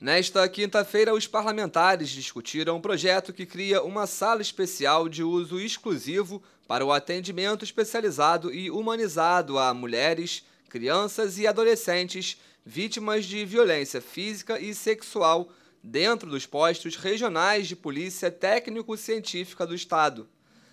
Nesta quinta-feira, os parlamentares discutiram um projeto que cria uma sala especial de uso exclusivo para o atendimento especializado e humanizado a mulheres, crianças e adolescentes vítimas de violência física e sexual dentro dos postos regionais de polícia técnico-científica do Estado.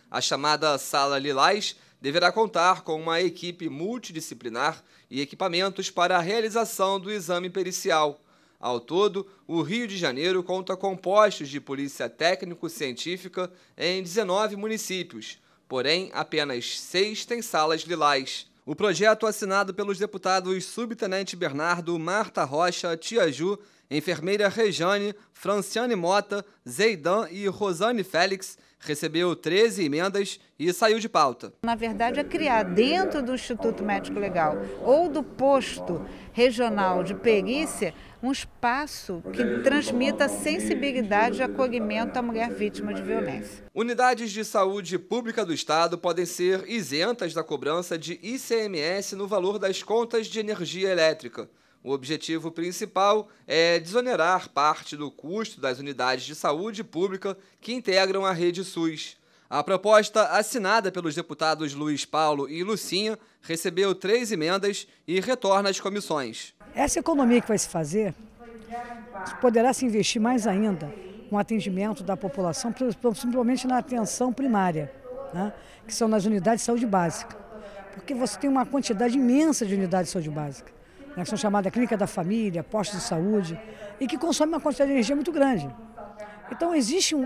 A chamada Sala Lilás deverá contar com uma equipe multidisciplinar e equipamentos para a realização do exame pericial. Ao todo, o Rio de Janeiro conta com postos de polícia técnico-científica em 19 municípios, porém apenas seis têm salas lilás. O projeto assinado pelos deputados Subtenente Bernardo, Marta Rocha, Tiaju Enfermeira Rejane, Franciane Mota, Zeidan e Rosane Félix recebeu 13 emendas e saiu de pauta. Na verdade, é criar dentro do Instituto Médico Legal ou do posto regional de perícia um espaço que transmita sensibilidade e acolhimento à mulher vítima de violência. Unidades de saúde pública do Estado podem ser isentas da cobrança de ICMS no valor das contas de energia elétrica. O objetivo principal é desonerar parte do custo das unidades de saúde pública que integram a rede SUS. A proposta, assinada pelos deputados Luiz Paulo e Lucinha, recebeu três emendas e retorna às comissões. Essa economia que vai se fazer poderá se investir mais ainda no atendimento da população, principalmente na atenção primária, né? que são nas unidades de saúde básica. Porque você tem uma quantidade imensa de unidades de saúde básica né, que são chamadas clínica da família, postos de saúde, e que consomem uma quantidade de energia muito grande. Então existe um,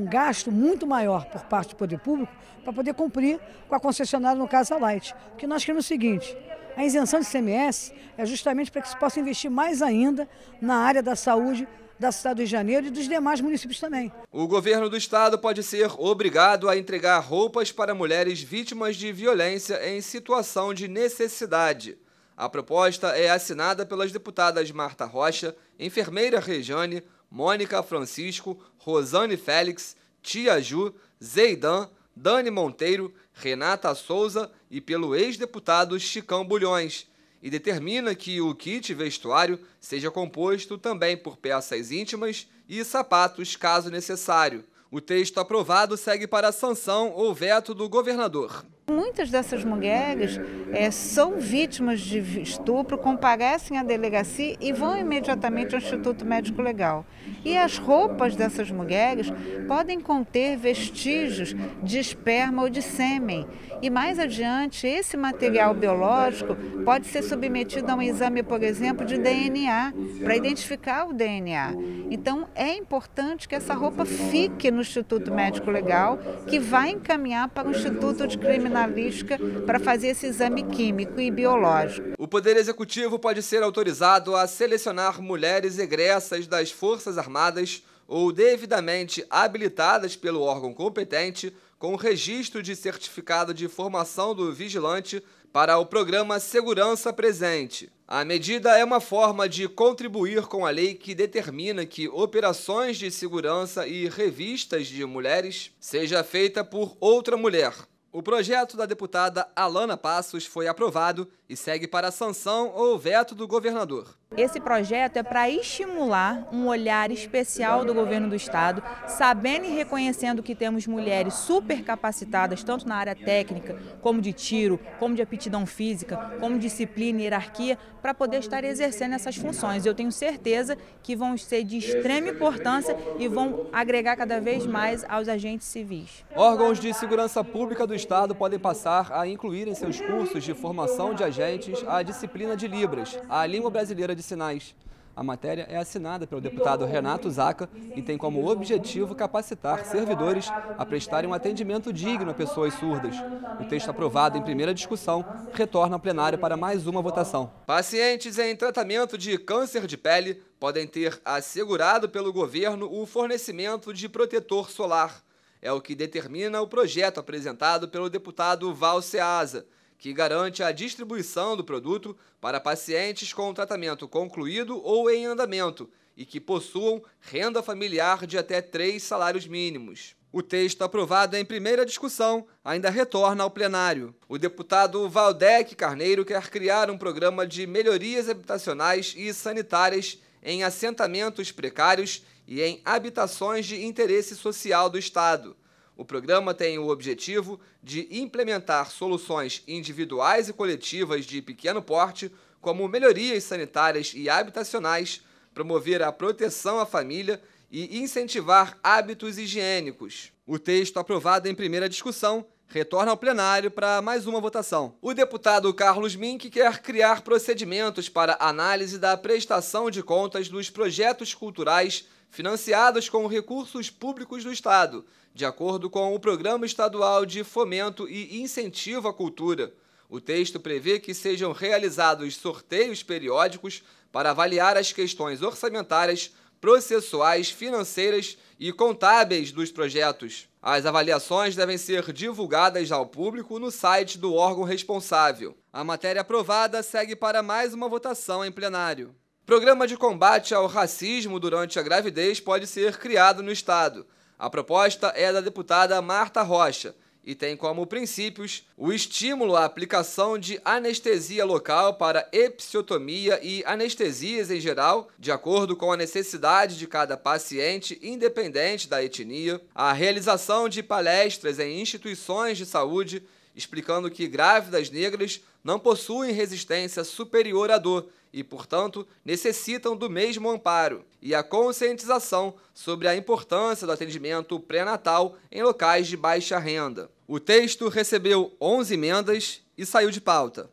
um gasto muito maior por parte do poder público para poder cumprir com a concessionária, no caso a Light. O que nós queremos é o seguinte, a isenção de CMS é justamente para que se possa investir mais ainda na área da saúde da cidade do Rio de Janeiro e dos demais municípios também. O governo do estado pode ser obrigado a entregar roupas para mulheres vítimas de violência em situação de necessidade. A proposta é assinada pelas deputadas Marta Rocha, enfermeira Rejane, Mônica Francisco, Rosane Félix, Tia Ju, Zeidan, Dani Monteiro, Renata Souza e pelo ex-deputado Chicão Bulhões, e determina que o kit vestuário seja composto também por peças íntimas e sapatos, caso necessário. O texto aprovado segue para a sanção ou veto do governador. Muitas dessas mulheres é, são vítimas de estupro, comparecem à delegacia e vão imediatamente ao Instituto Médico Legal. E as roupas dessas mulheres podem conter vestígios de esperma ou de sêmen. E mais adiante, esse material biológico pode ser submetido a um exame, por exemplo, de DNA, para identificar o DNA. Então, é importante que essa roupa fique no Instituto Médico Legal, que vai encaminhar para o Instituto de Criminalística para fazer esse exame químico e biológico. O Poder Executivo pode ser autorizado a selecionar mulheres egressas das Forças Armadas ou devidamente habilitadas pelo órgão competente com registro de certificado de formação do vigilante para o programa Segurança Presente. A medida é uma forma de contribuir com a lei que determina que operações de segurança e revistas de mulheres seja feita por outra mulher. O projeto da deputada Alana Passos foi aprovado e segue para sanção ou veto do governador. Esse projeto é para estimular um olhar especial do governo do estado, sabendo e reconhecendo que temos mulheres super capacitadas tanto na área técnica, como de tiro, como de aptidão física, como disciplina e hierarquia, para poder estar exercendo essas funções. Eu tenho certeza que vão ser de extrema importância e vão agregar cada vez mais aos agentes civis. Órgãos de segurança pública do estado podem passar a incluir em seus cursos de formação de agentes a disciplina de Libras, a língua brasileira de sinais. A matéria é assinada pelo deputado Renato Zaca e tem como objetivo capacitar servidores a prestarem um atendimento digno a pessoas surdas. O texto aprovado em primeira discussão retorna ao plenário para mais uma votação. Pacientes em tratamento de câncer de pele podem ter assegurado pelo governo o fornecimento de protetor solar. É o que determina o projeto apresentado pelo deputado Val Seasa que garante a distribuição do produto para pacientes com tratamento concluído ou em andamento e que possuam renda familiar de até três salários mínimos. O texto aprovado em primeira discussão ainda retorna ao plenário. O deputado Valdec Carneiro quer criar um programa de melhorias habitacionais e sanitárias em assentamentos precários e em habitações de interesse social do Estado. O programa tem o objetivo de implementar soluções individuais e coletivas de pequeno porte, como melhorias sanitárias e habitacionais, promover a proteção à família e incentivar hábitos higiênicos. O texto aprovado em primeira discussão retorna ao plenário para mais uma votação. O deputado Carlos Mink quer criar procedimentos para análise da prestação de contas dos projetos culturais financiados com recursos públicos do Estado, de acordo com o Programa Estadual de Fomento e Incentivo à Cultura. O texto prevê que sejam realizados sorteios periódicos para avaliar as questões orçamentárias processuais, financeiras e contábeis dos projetos. As avaliações devem ser divulgadas ao público no site do órgão responsável. A matéria aprovada segue para mais uma votação em plenário. Programa de combate ao racismo durante a gravidez pode ser criado no Estado. A proposta é da deputada Marta Rocha e tem como princípios o estímulo à aplicação de anestesia local para episiotomia e anestesias em geral, de acordo com a necessidade de cada paciente, independente da etnia, a realização de palestras em instituições de saúde explicando que grávidas negras não possuem resistência superior à dor e, portanto, necessitam do mesmo amparo, e a conscientização sobre a importância do atendimento pré-natal em locais de baixa renda. O texto recebeu 11 emendas e saiu de pauta.